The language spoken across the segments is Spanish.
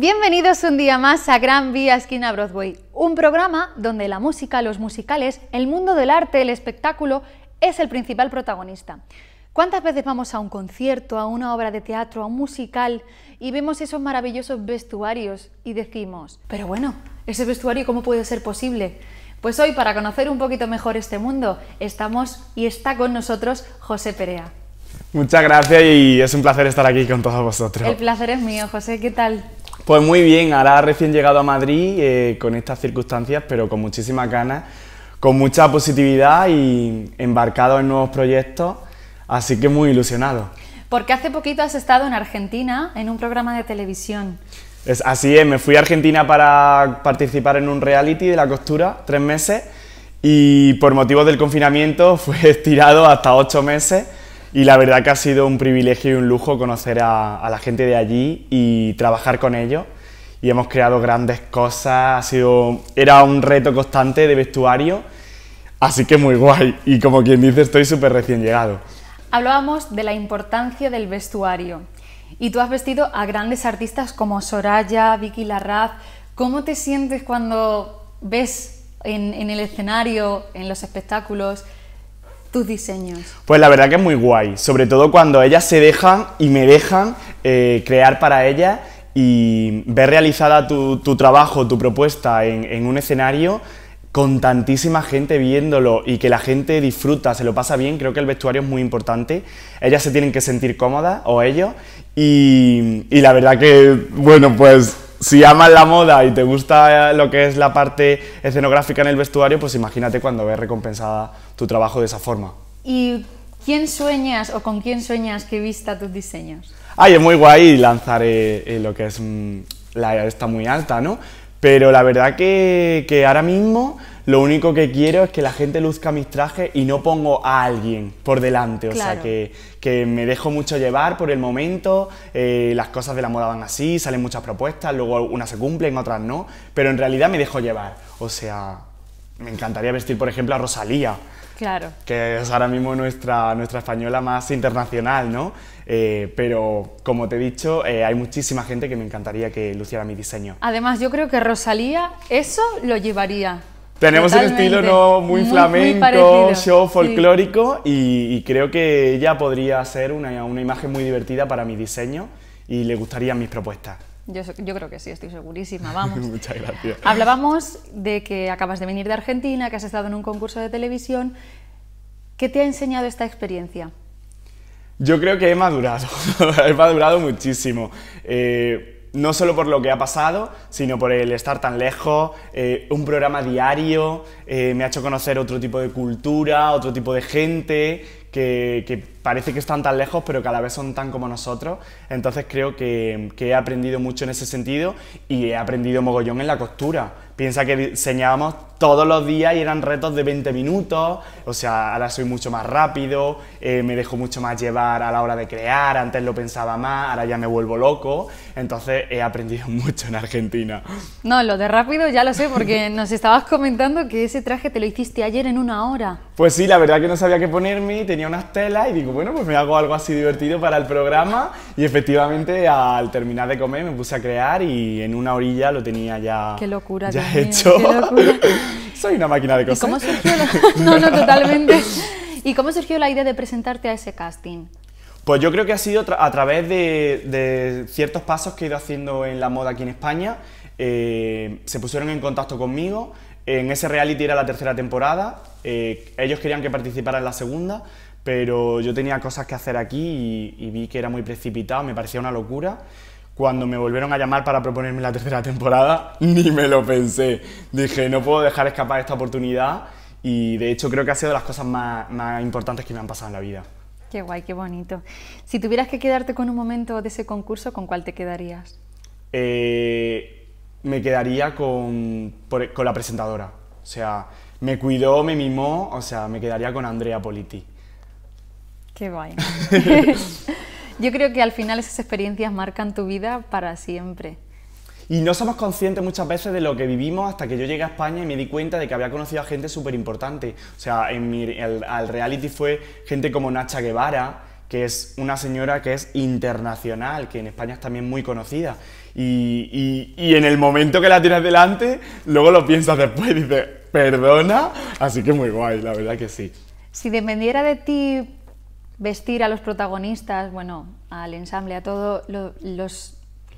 Bienvenidos un día más a Gran Vía Esquina Broadway, un programa donde la música, los musicales, el mundo del arte, el espectáculo es el principal protagonista. ¿Cuántas veces vamos a un concierto, a una obra de teatro, a un musical y vemos esos maravillosos vestuarios y decimos, pero bueno, ese vestuario cómo puede ser posible? Pues hoy para conocer un poquito mejor este mundo estamos y está con nosotros José Perea. Muchas gracias y es un placer estar aquí con todos vosotros. El placer es mío, José, ¿qué tal? Pues muy bien, ahora recién llegado a Madrid eh, con estas circunstancias, pero con muchísimas ganas, con mucha positividad y embarcado en nuevos proyectos, así que muy ilusionado. Porque hace poquito has estado en Argentina en un programa de televisión. Es, así es, me fui a Argentina para participar en un reality de la costura, tres meses, y por motivos del confinamiento fue estirado hasta ocho meses y la verdad que ha sido un privilegio y un lujo conocer a, la gente de allí y trabajar con ellos y hemos creado grandes cosas, ha sido, era un reto constante de vestuario, así que muy guay y como quien dice estoy súper recién llegado. Hablábamos de la importancia del vestuario y tú has vestido a grandes artistas como Soraya, Vicky Larraz, ¿cómo te sientes cuando ves en el escenario, en los espectáculos, tus diseños? Pues la verdad que es muy guay, sobre todo cuando ellas se dejan y me dejan eh, crear para ellas y ver realizada tu, trabajo, tu propuesta en, un escenario con tantísima gente viéndolo y que la gente disfruta, se lo pasa bien, creo que el vestuario es muy importante. Ellas se tienen que sentir cómodas, o ellos, y, y la verdad que, bueno, pues si amas la moda y te gusta lo que es la parte escenográfica en el vestuario, pues imagínate cuando ves recompensada tu trabajo de esa forma. ¿Y quién sueñas o con quién sueñas que vista tus diseños? Ay, es muy guay lanzar eh, eh, lo que es mm, la está muy alta, ¿no? Pero la verdad que, que ahora mismo lo único que quiero es que la gente luzca mis trajes y no pongo a alguien por delante. O sea, que, me dejo mucho llevar por el momento, eh, las cosas de la moda van así, salen muchas propuestas, luego unas se cumplen, otras no, pero en realidad me dejo llevar. O sea, me encantaría vestir, por ejemplo, a Rosalía. Claro. Que es ahora mismo nuestra, nuestra española más internacional, ¿no? Eh, pero como te he dicho, eh, hay muchísima gente que me encantaría que luciera mi diseño. Además, yo creo que Rosalía eso lo llevaría. Tenemos un estilo ¿no? muy, flamenco, show folclórico y, creo que ella podría ser una, una imagen muy divertida para mi diseño y le gustarían mis propuestas. Yo, creo que sí, estoy segurísima, vamos. Muchas gracias. Hablábamos de que acabas de venir de Argentina, que has estado en un concurso de televisión. ¿Qué te ha enseñado esta experiencia? Yo creo que he madurado, he madurado muchísimo. Eh, no solo por lo que ha pasado, sino por el estar tan lejos, eh, un programa diario, eh, me ha hecho conocer otro tipo de cultura, otro tipo de gente, que, parece que están tan lejos, pero cada vez son tan como nosotros. Entonces creo que, he aprendido mucho en ese sentido y he aprendido mogollón en la costura. Piensa que diseñábamos todos los días y eran retos de 20 minutos, o sea, ahora soy mucho más rápido, eh, me dejo mucho más llevar a la hora de crear, antes lo pensaba más, ahora ya me vuelvo loco, entonces he aprendido mucho en Argentina. No, lo de rápido ya lo sé, porque nos estabas comentando que ese traje te lo hiciste ayer en una hora. Pues sí, la verdad que no sabía qué ponerme, tenía unas telas y digo, bueno, pues me hago algo así divertido para el programa y efectivamente al terminar de comer me puse a crear y en una orilla lo tenía ya, locura, hecho. qué locura. Soy una máquina de cosas. ¿Y cómo surgió la... idea de presentarte a ese casting? Pues yo creo que ha sido a través de, ciertos pasos que he ido haciendo en la moda aquí en España. Eh, se pusieron en contacto conmigo en ese reality era la tercera temporada, eh, ellos querían que participara en la segunda, pero yo tenía cosas que hacer aquí y, vi que era muy precipitado, me parecía una locura cuando me volvieron a llamar para proponerme la tercera temporada, ni me lo pensé. Dije, no puedo dejar escapar esta oportunidad y de hecho creo que ha sido de las cosas más, importantes que me han pasado en la vida. Qué guay, qué bonito. Si tuvieras que quedarte con un momento de ese concurso, ¿con cuál te quedarías? Eh, me quedaría e, con, la presentadora. O sea, me cuidó, me mimó, o sea, me quedaría con Andrea Politi. Qué guay. Yo creo que al final esas experiencias marcan tu vida para siempre. Y no somos conscientes muchas veces de lo que vivimos hasta que yo llegué a España y me di cuenta de que había conocido a gente súper importante. O sea, en mi, el, al reality fue gente como Nacha Guevara, que es una señora que es internacional, que en España es también muy conocida. Y, en el momento que la tienes delante, luego lo piensas después y dices, perdona. Así que muy guay, la verdad que sí. Si dependiera de ti vestir a los protagonistas, bueno, al ensamble, a todos los,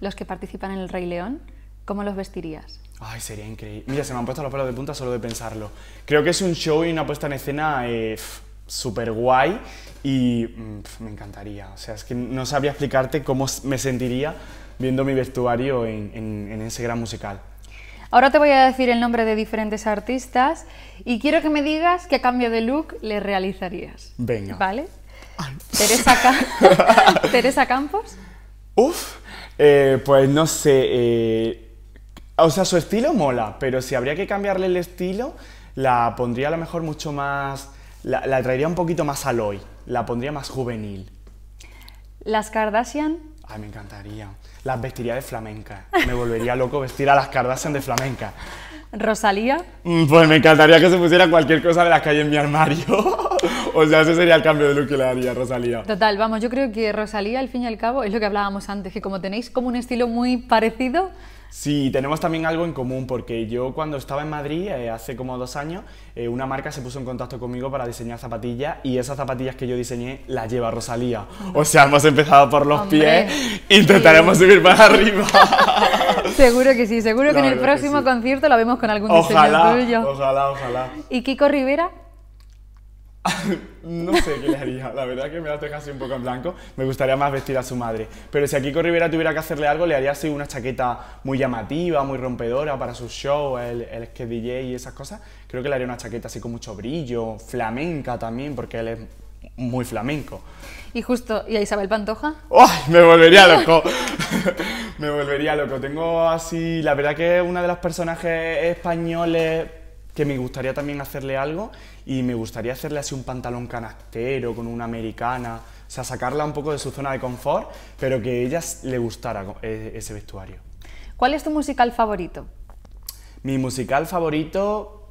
los que participan en El Rey León, ¿cómo los vestirías? Ay, sería increíble. Mira, se me han puesto los pelos de punta solo de pensarlo. Creo que es un show y una puesta en escena eh, súper guay y mm, me encantaría. O sea, es que no sabría explicarte cómo me sentiría viendo mi vestuario en, ese gran musical. Ahora te voy a decir el nombre de diferentes artistas y quiero que me digas qué cambio de look le realizarías. Venga. ¿Vale? Teresa, Teresa Campos. Uf, eh, pues no sé. Eh, o sea, su estilo mola, pero si habría que cambiarle el estilo, la pondría a lo mejor mucho más la, traería un poquito más al hoy, la pondría más juvenil. ¿Las Kardashian? Ay, me encantaría. Las vestiría de flamenca. Me volvería loco vestir a las Kardashian de flamenca. ¿Rosalía? Mm, pues me encantaría que se pusiera cualquier cosa de las que hay en mi armario. o sea, ese sería el cambio de look que le daría Rosalía. Total, vamos, yo creo que Rosalía, al fin y al cabo, es lo que hablábamos antes, que como tenéis como un estilo muy parecido, Sí, tenemos también algo en común, porque yo cuando estaba en Madrid, eh, hace como dos años, eh, una marca se puso en contacto conmigo para diseñar zapatillas y esas zapatillas que yo diseñé las lleva Rosalía. O sea, hemos empezado por los pies, intentaremos subir más arriba. seguro que sí, seguro que en el próximo concierto la vemos con algún diseño tuyo. Ojalá, ojalá. ¿Y Kiko Rivera? no sé qué le haría, la verdad que me la tengo así un poco en blanco. Me gustaría más vestir a su madre. Pero si a Kiko Rivera tuviera que hacerle algo, le haría así una chaqueta muy llamativa, muy rompedora para su show, el, el que DJ y esas cosas. Creo que le haría una chaqueta así con mucho brillo, flamenca también, porque él es muy flamenco. Y justo, ¿y a Isabel Pantoja? ¡Ay! Me volvería loco. me volvería loco. Tengo así, la verdad que es una de los personajes españoles que me gustaría también hacerle algo y me gustaría hacerle así un pantalón canastero con una americana, o sea, sacarla un poco de su zona de confort, pero que a ella le gustara eh, ese vestuario. ¿Cuál es tu musical favorito? Mi musical favorito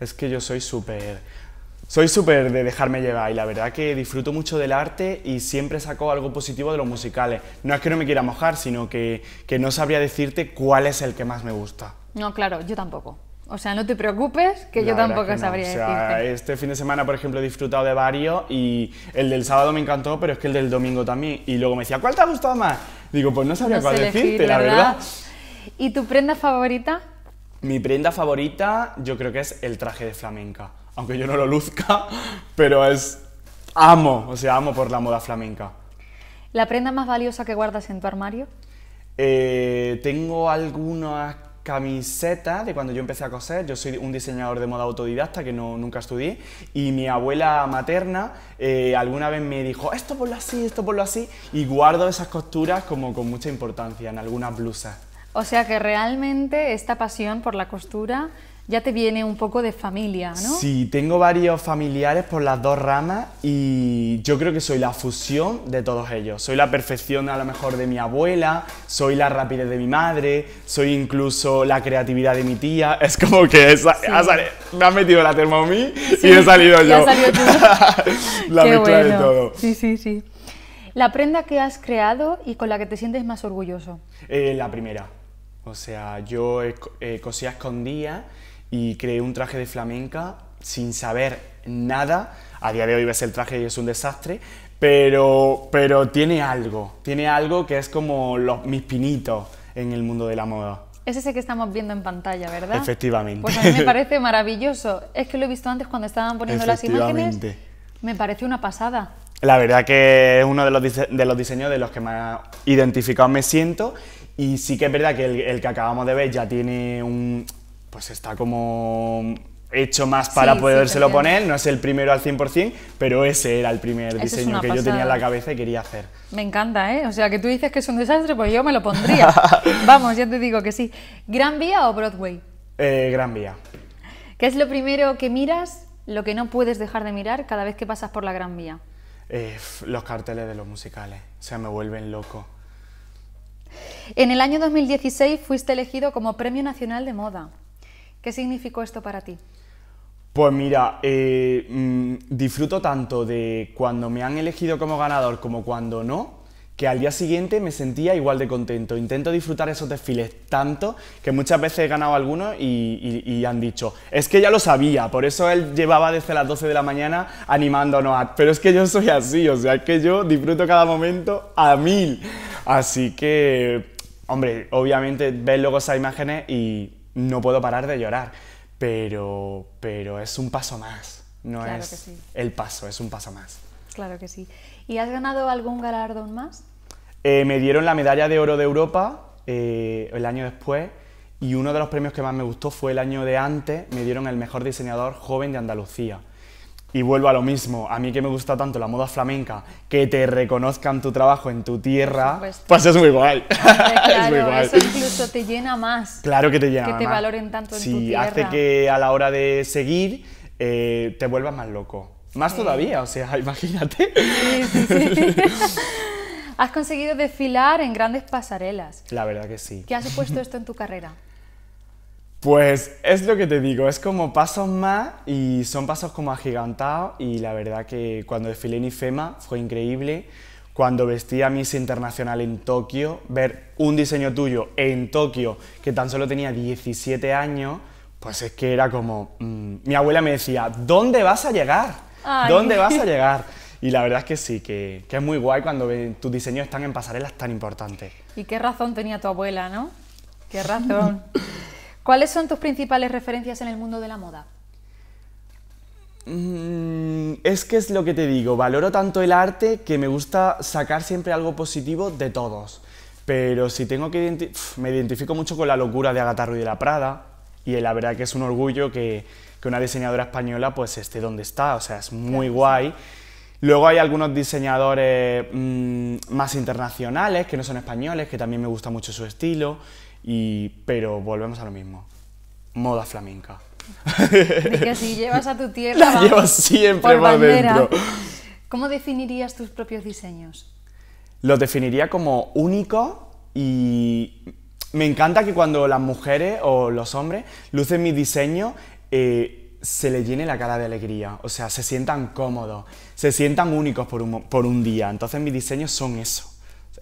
es que yo soy súper soy súper de dejarme llevar y la verdad que disfruto mucho del arte y siempre saco algo positivo de los musicales. No es que no me quiera mojar, sino que, que no sabría decirte cuál es el que más me gusta. No, claro, yo tampoco. O sea, no te preocupes, que yo tampoco sabría Este fin de semana, por ejemplo, he disfrutado de varios y el del sábado me encantó, pero es que el del domingo también. Y luego me decía, ¿cuál te ha gustado más? Digo, pues no sabía cuál decirte, la ¿verdad? verdad. y tu prenda favorita? Mi prenda favorita yo creo que es el traje de flamenca. Aunque yo no lo luzca, pero es... Amo, o sea, amo por la moda flamenca. ¿La prenda más valiosa que guardas en tu armario? Eh, tengo algunas camiseta de cuando yo empecé a coser. Yo soy un diseñador de moda autodidacta que no, nunca estudié y mi abuela materna eh, alguna vez me dijo esto lo así, esto lo así y guardo esas costuras como con mucha importancia en algunas blusas. O sea que realmente esta pasión por la costura ya te viene un poco de familia, ¿no? Sí, tengo varios familiares por las dos ramas y yo creo que soy la fusión de todos ellos. Soy la perfección a lo mejor de mi abuela, soy la rapidez de mi madre, soy incluso la creatividad de mi tía. Es como que esa, ha me has metido la termo a mí y he salido yo. salido la mezcla de todo. Sí, sí, sí. La prenda que has creado y con la que te sientes más orgulloso. Eh, la primera. O sea, yo eh, cosía escondía y creé un traje de flamenca sin saber nada. A día de hoy ves el traje y es un desastre, pero, pero tiene algo, tiene algo que es como los, mis pinitos en el mundo de la moda. Es ese que estamos viendo en pantalla, ¿verdad? Efectivamente. Pues a mí me parece maravilloso. Es que lo he visto antes cuando estaban poniendo las imágenes. Me parece una pasada. La verdad que es uno de los, de los diseños de los que más identificado me siento y sí que es verdad que el, el que acabamos de ver ya tiene un, pues está como hecho más para poderse podérselo poner, no es el primero al 100%, pero ese era el primer diseño que yo tenía en la cabeza y quería hacer. Me encanta, ¿eh? O sea, que tú dices que es un desastre, pues yo me lo pondría. Vamos, ya te digo que sí. ¿Gran Vía o Broadway? Eh, Gran Vía. ¿Qué es lo primero que miras, lo que no puedes dejar de mirar cada vez que pasas por la Gran Vía? Eh, los carteles de los musicales, o sea, me vuelven loco. En el año 2016 fuiste elegido como Premio Nacional de Moda. ¿Qué significó esto para ti? Pues mira, eh, mm, disfruto tanto de cuando me han elegido como ganador como cuando no, que al día siguiente me sentía igual de contento. Intento disfrutar esos desfiles tanto que muchas veces he ganado algunos y, han dicho, es que ya lo sabía, por eso él llevaba desde las 12 de la mañana animándonos Pero es que yo soy así, o sea, es que yo disfruto cada momento a mil. Así que, hombre, obviamente ves luego esas imágenes y no puedo parar de llorar, pero, es un paso más, no es el paso, es un paso más. Claro que sí. ¿Y has ganado algún galardón más? Eh, me dieron la medalla de oro de Europa eh, el año después y uno de los premios que más me gustó fue el año de antes, me dieron el mejor diseñador joven de Andalucía. Y vuelvo a lo mismo, a mí que me gusta tanto la moda flamenca, que te reconozcan tu trabajo en tu tierra, pues es muy guay. es muy guay. Eso incluso te llena más. Claro que te llena. Que te valoren tanto en tu tierra. hace que a la hora de seguir eh, te vuelvas más loco. Más todavía, o sea, imagínate. Sí, sí, has conseguido desfilar en grandes pasarelas. La verdad que sí. ¿Qué has supuesto esto en tu carrera? Pues es lo que te digo, es como pasos más y son pasos como agigantados y la verdad que cuando desfilé en IFEMA fue increíble. Cuando vestí a Miss Internacional en Tokio, ver un diseño tuyo en Tokio que tan solo tenía 17 años, pues es que era como... Mm, mi abuela me decía, ¿dónde vas a llegar? ¿Dónde vas a llegar? Y la verdad es que sí, que, que es muy guay cuando tus diseños están en pasarelas tan importantes. ¿Y qué razón tenía tu abuela, no? ¿Qué razón? ¿Cuáles son tus principales referencias en el mundo de la moda? Mm, es que es lo que te digo, valoro tanto el arte que me gusta sacar siempre algo positivo de todos. Pero si tengo que... me identifico mucho con la locura de Agatha Ruiz de la Prada y la verdad que es un orgullo que, que una diseñadora española pues esté donde está, o sea, es muy guay. Luego hay algunos diseñadores mm, más internacionales que no son españoles, que también me gusta mucho su estilo. Y, pero volvemos a lo mismo. Moda flamenca. que si llevas a tu tierra. La llevas siempre por dentro. ¿Cómo definirías tus propios diseños? Los definiría como único y me encanta que cuando las mujeres o los hombres lucen mi diseño, eh, se le llene la cara de alegría, o sea, se sientan cómodos, se sientan únicos por un, por un día. Entonces mis diseños son eso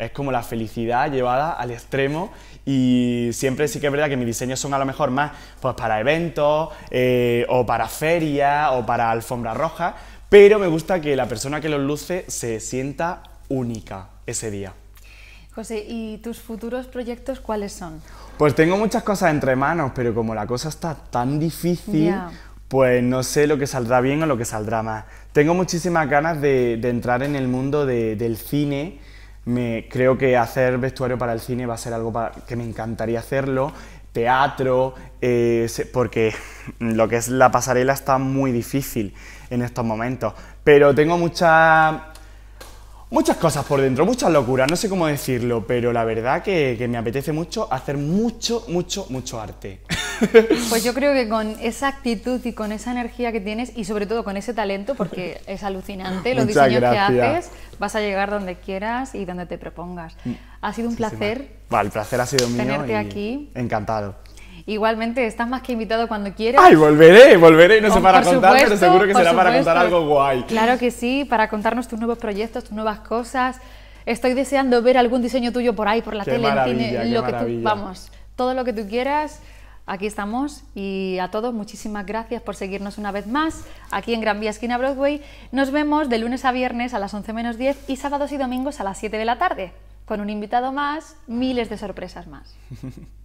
es como la felicidad llevada al extremo y siempre sí que es verdad que mis diseños son a lo mejor más pues para eventos eh, o para ferias o para alfombra roja, pero me gusta que la persona que los luce se sienta única ese día. José, ¿y tus futuros proyectos cuáles son? Pues tengo muchas cosas entre manos, pero como la cosa está tan difícil, pues no sé lo que saldrá bien o lo que saldrá mal. Tengo muchísimas ganas de, entrar en el mundo del cine, creo que hacer vestuario para el cine va a ser algo que me encantaría hacerlo, teatro, eh, porque lo que es la pasarela está muy difícil en estos momentos. Pero tengo mucha muchas cosas por dentro, muchas locuras, no sé cómo decirlo, pero la verdad que, me apetece mucho hacer mucho, mucho, mucho arte. Pues yo creo que con esa actitud y con esa energía que tienes y sobre todo con ese talento, porque es alucinante los diseños que haces, vas a llegar donde quieras y donde te propongas. Mm. Ha sido un placer. el placer ha sido mío. Tenerte aquí. Encantado. Igualmente, estás más que invitado cuando quieras. ¡Ay, volveré! Volveré, no sé para contar, pero seguro que será para contar algo guay. Claro que sí, para contarnos tus nuevos proyectos, tus nuevas cosas. Estoy deseando ver algún diseño tuyo por ahí, por la tele, en cine, lo que tú, vamos, todo lo que tú quieras. Aquí estamos y a todos muchísimas gracias por seguirnos una vez más aquí en Gran Vía Esquina Broadway. Nos vemos de lunes a viernes a las 11 menos 10 y sábados y domingos a las 7 de la tarde con un invitado más, miles de sorpresas más.